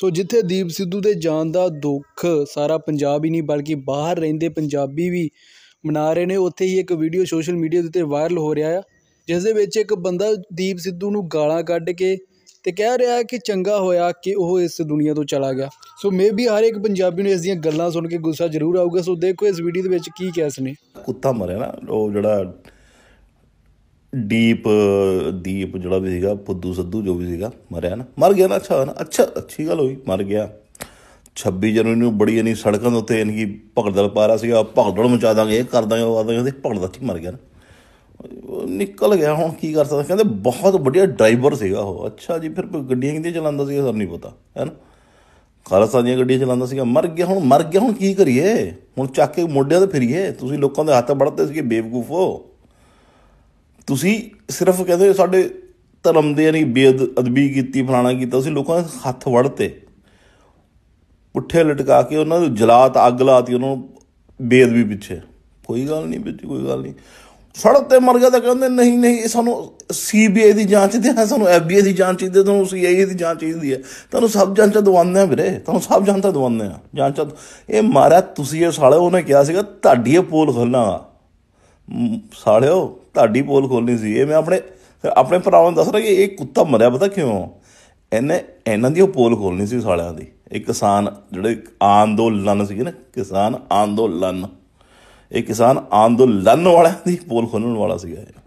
ਸੋ ਜਿੱਥੇ ਦੀਪ ਸਿੱਧੂ ਦੇ ਜਾਣ ਦਾ ਦੁੱਖ ਸਾਰਾ ਪੰਜਾਬ ਹੀ ਨਹੀਂ ਬਲਕਿ ਬਾਹਰ ਰਹਿੰਦੇ ਪੰਜਾਬੀ ਵੀ ਮਨਾ ਰਹੇ ਨੇ ਉੱਥੇ ਹੀ ਇੱਕ ਵੀਡੀਓ ਸੋਸ਼ਲ ਮੀਡੀਆ ਦੇ ਉੱਤੇ ਵਾਇਰਲ ਹੋ ਰਿਹਾ ਆ ਜਿਸ ਦੇ ਵਿੱਚ ਇੱਕ ਬੰਦਾ ਦੀਪ ਸਿੱਧੂ ਨੂੰ ਗਾਲਾਂ ਕੱਢ ਕੇ ਤੇ ਕਹਿ ਰਿਹਾ ਕਿ ਚੰਗਾ ਹੋਇਆ ਕਿ ਉਹ ਇਸ ਦੁਨੀਆ ਤੋਂ ਚਲਾ ਗਿਆ ਸੋ ਮੇਬੀ ਹਰ ਇੱਕ ਪੰਜਾਬੀ ਨੂੰ ਇਸ ਦੀਆਂ ਗੱਲਾਂ ਸੁਣ ਕੇ ਗੁੱਸਾ ਜ਼ਰੂਰ ਆਊਗਾ ਸੋ ਦੇਖੋ ਇਸ ਵੀਡੀਓ ਦੇ ਵਿੱਚ ਕੀ ਕਹਿਸ ਨੇ ਕੁੱਤਾ ਮਰਿਆ ਨਾ ਉਹ ਜਿਹੜਾ ਡੀਪ ਦੀਪ ਜਿਹੜਾ ਵੀ ਸੀਗਾ ਪੁੱਦੂ ਸੱਧੂ ਜੋ ਵੀ ਸੀਗਾ ਮਰਿਆ ਨਾ ਮਰ ਗਿਆ ਨਾ ਅੱਛਾ ਨਾ ਅੱਛਾ ਅੱਛੀ ਗੱਲ ਹੋਈ ਮਰ ਗਿਆ 26 ਜਨਵਰੀ ਨੂੰ ਬੜੀ ਨਹੀਂ ਸੜਕਾਂ ਦੇ ਉੱਤੇ ਇਨਕੀ ਭਗਦੜ ਪਾ ਰਿਆ ਸੀਗਾ ਭਗਦੜ ਮਚਾ ਦਾਂਗੇ ਇਹ ਕਰਦਾ ਉਹ ਆਦਾਂਗੇ ਉਹਦੇ ਭਗਦੜ ਚ ਮਰ ਗਿਆ ਨਾ ਨਿਕਲ ਗਿਆ ਹੁਣ ਕੀ ਕਰ ਸਕਦਾ ਕਹਿੰਦੇ ਬਹੁਤ ਵਧੀਆ ਡਰਾਈਵਰ ਸੀਗਾ ਉਹ ਅੱਛਾ ਜੀ ਫਿਰ ਗੱਡੀਆਂ ਕਿੰਦੀਆਂ ਚਲਾਉਂਦਾ ਸੀਗਾ ਸਾਨੂੰ ਨਹੀਂ ਪਤਾ ਹੈਨਾ ਖਾਲਸਾ ਦੀਆਂ ਗੱਡੀਆਂ ਚਲਾਉਂਦਾ ਸੀਗਾ ਮਰ ਗਿਆ ਹੁਣ ਮਰ ਗਿਆ ਹੁਣ ਕੀ ਕਰੀਏ ਹੁਣ ਚੱਕ ਕੇ ਮੋਢਿਆਂ ਤੇ ਫਿਰੀਏ ਤੁਸੀਂ ਲੋਕਾਂ ਦੇ ਹੱਥ ਬੜਦੇ ਸੀਗੇ ਬੇਵਕੂਫੋ ਤੁਸੀਂ ਸਿਰਫ ਕਹਿੰਦੇ ਸਾਡੇ ਧਰਮ ਦੇ ਯਾਨੀ ਅਦਬੀ ਕੀਤੀ ਫਲਾਣਾ ਕੀਤਾ ਤੁਸੀਂ ਲੋਕਾਂ ਦੇ ਹੱਥ ਵੜਤੇ ਪੁੱਠੇ ਲਟਕਾ ਕੇ ਉਹਨਾਂ ਨੂੰ ਜਲਾਤ ਅੱਗ ਲਾਤੀ ਉਹਨਾਂ ਨੂੰ ਵੀ ਪਿੱਛੇ ਕੋਈ ਗੱਲ ਨਹੀਂ ਵਿੱਚ ਕੋਈ ਗੱਲ ਨਹੀਂ ਸੜਕ ਤੇ ਮਰ ਗਿਆ ਤਾਂ ਕਹਿੰਦੇ ਨਹੀਂ ਨਹੀਂ ਇਹ ਸਾਨੂੰ ਸੀਬੀਆਈ ਦੀ ਜਾਂਚ ਤੇ ਹੈ ਸਾਨੂੰ ਐਫਬੀਆਈ ਦੀ ਜਾਂਚ ਚਾਹੀਦੀ ਤੁਹਾਨੂੰ ਸੀਆਈਏ ਦੀ ਜਾਂਚ ਚਾਹੀਦੀ ਹੈ ਤੁਹਾਨੂੰ ਸਭ ਜਾਂਚਾਂ ਦਵਾਉਂਦੇ ਆ ਵੀਰੇ ਤੁਹਾਨੂੰ ਸਭ ਜਾਂਚਾਂ ਦਵਾਉਂਦੇ ਆ ਜਾਂਚਾਂ ਇਹ ਮਾਰਾ ਤੁਸੀਂ ਇਹ ਸਾਲੇ ਉਹਨੇ ਕਿਹਾ ਸੀਗਾ ਤੁਹਾਡੀ ਇਹ ਪੋਲ ਖੋਲਣਾ ਸਾਲਿਓ ਤੁਹਾਡੀ ਪੋਲ ਖੋਲਣੀ ਸੀ ਇਹ ਮੈਂ ਆਪਣੇ ਆਪਣੇ ਭਰਾਵਾਂ ਨੂੰ ਦੱਸ ਰਿਹਾ ਕਿ ਇਹ ਕੁੱਤਾ ਮਰਿਆ ਪਤਾ ਕਿਉਂ ਇਹਨੇ ਇਹਨਾਂ ਦੀ ਉਹ ਪੋਲ ਖੋਲਣੀ ਸੀ ਸਾਲਿਆਂ ਦੀ ਇਹ ਕਿਸਾਨ ਜਿਹੜੇ ਆਂਦੋਲਨ ਸੀ ਨਾ ਕਿਸਾਨ ਆਂਦੋਲਨ ਇਹ ਕਿਸਾਨ ਆਂਦੋਲਨ ਵਾਲਿਆਂ ਦੀ ਪੋਲ ਖੋਲਣ ਵਾਲਾ ਸੀਗਾ ਇਹ